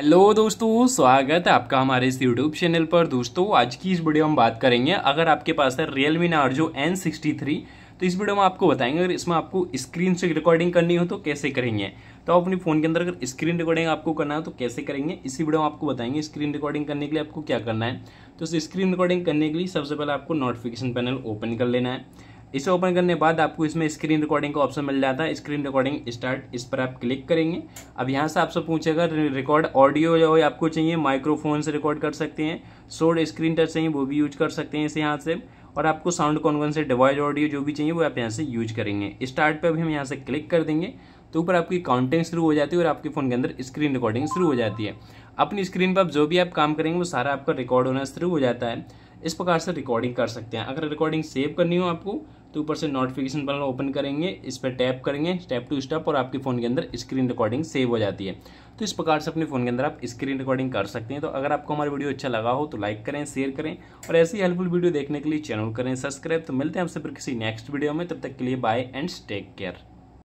hello दोस्तों स्वागत है आपका हमारे इस यूट्यूब चैनल पर दोस्तों आज की इस वीडियो में बात करेंगे अगर आपके पास है रियल मी जो एन सिक्सटी थ्री तो इस वीडियो में आपको बताएंगे अगर इसमें आपको स्क्रीन से रिकॉर्डिंग करनी हो तो कैसे करेंगे तो आप अपने फ़ोन के अंदर अगर स्क्रीन रिकॉर्डिंग आपको करना हो तो कैसे करेंगे इसी वीडियो में आपको बताएंगे स्क्रीन रिकॉर्डिंग करने के लिए आपको क्या करना है तो स्क्रीन रिकॉर्डिंग करने के लिए सबसे पहले आपको नोटिफिकेशन पैनल ओपन कर लेना है इसे ओपन करने बाद आपको इसमें स्क्रीन रिकॉर्डिंग का ऑप्शन मिल जाता है स्क्रीन रिकॉर्डिंग स्टार्ट इस पर आप क्लिक करेंगे अब यहाँ से आपसे पूछेगा रिकॉर्ड ऑडियो जो है आपको चाहिए माइक्रोफोन से रिकॉर्ड कर सकते हैं सोड स्क्रीन टच चाहिए वो भी यूज कर सकते हैं इसे यहाँ से और आपको साउंड कौन कौन से डिवाइस ऑडियो जो भी चाहिए वो आप यहाँ से यूज करेंगे स्टार्ट पर भी हम यहाँ से क्लिक कर देंगे तो ऊपर आपकी काउंटिंग शुरू हो जाती है और आपके फ़ोन के अंदर स्क्रीन रिकॉर्डिंग शुरू हो जाती है अपनी स्क्रीन पर आप जो भी आप काम करेंगे वो सारा आपका रिकॉर्ड होना शुरू हो जाता है इस प्रकार से रिकॉर्डिंग कर सकते हैं अगर रिकॉर्डिंग सेव करनी हो आपको तो ऊपर से नोटिफिकेशन बटन ओपन करेंगे इस पर टैप करेंगे टैप टू स्टॉप और आपके फ़ोन के अंदर स्क्रीन रिकॉर्डिंग सेव हो जाती है तो इस प्रकार से अपने फ़ोन के अंदर आप स्क्रीन रिकॉर्डिंग कर सकते हैं तो अगर आपको हमारा वीडियो अच्छा लगा हो तो लाइक करें शेयर करें और ऐसी हेल्पफुल वीडियो देखने के लिए चैनल करें सब्सक्राइब तो मिलते हैं आपसे फिर किसी नेक्स्ट वीडियो में तब तक के लिए बाय एंड टेक केयर